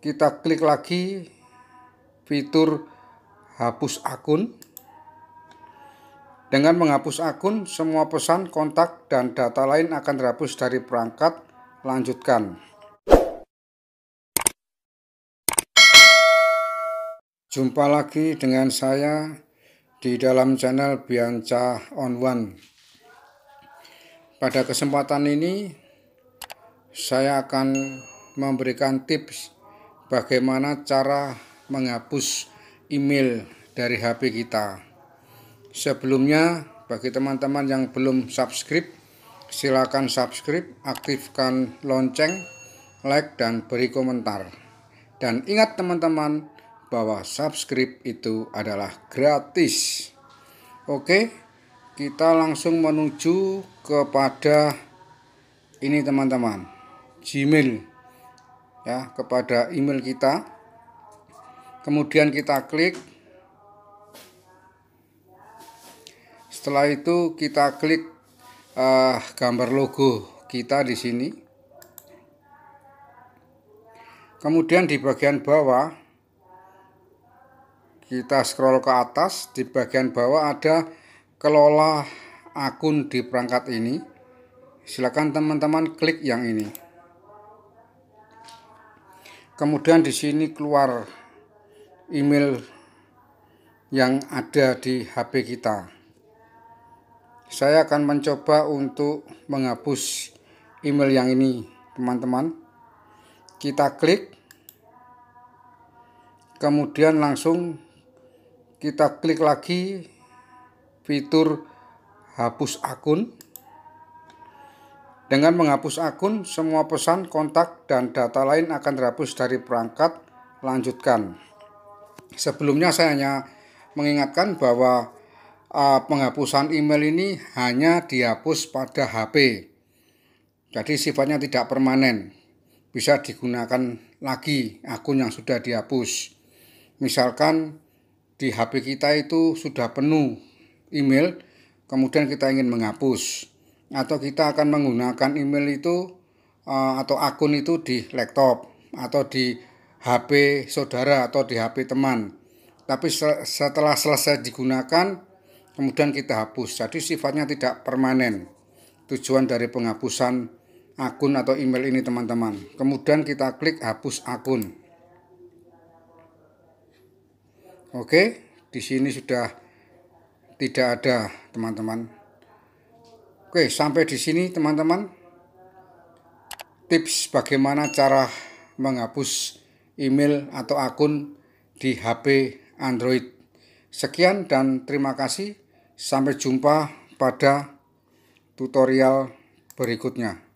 kita klik lagi fitur hapus akun. Dengan menghapus akun, semua pesan, kontak, dan data lain akan terhapus dari perangkat. Lanjutkan. Jumpa lagi dengan saya di dalam channel Bianca On One. Pada kesempatan ini, saya akan memberikan tips bagaimana cara menghapus email dari HP kita. Sebelumnya, bagi teman-teman yang belum subscribe, silakan subscribe, aktifkan lonceng, like, dan beri komentar. Dan ingat teman-teman bahwa subscribe itu adalah gratis. Oke, kita langsung menuju kepada ini teman-teman, Gmail ya kepada email kita. Kemudian kita klik. Setelah itu kita klik uh, gambar logo kita di sini. Kemudian di bagian bawah kita scroll ke atas di bagian bawah ada kelola akun di perangkat ini silakan teman-teman klik yang ini kemudian di sini keluar email yang ada di HP kita. Saya akan mencoba untuk menghapus email yang ini, teman-teman. Kita klik, kemudian langsung kita klik lagi fitur hapus akun. Dengan menghapus akun, semua pesan, kontak, dan data lain akan terhapus dari perangkat. Lanjutkan. Sebelumnya saya hanya mengingatkan bahwa uh, penghapusan email ini hanya dihapus pada HP. Jadi sifatnya tidak permanen. Bisa digunakan lagi akun yang sudah dihapus. Misalkan di HP kita itu sudah penuh email, kemudian kita ingin menghapus atau kita akan menggunakan email itu eh, atau akun itu di laptop atau di HP saudara atau di HP teman. Tapi setelah selesai digunakan, kemudian kita hapus. Jadi sifatnya tidak permanen. Tujuan dari penghapusan akun atau email ini teman-teman. Kemudian kita klik hapus akun. Oke, di sini sudah tidak ada teman-teman. Oke, sampai di sini teman-teman. Tips bagaimana cara menghapus email atau akun di HP Android. Sekian dan terima kasih. Sampai jumpa pada tutorial berikutnya.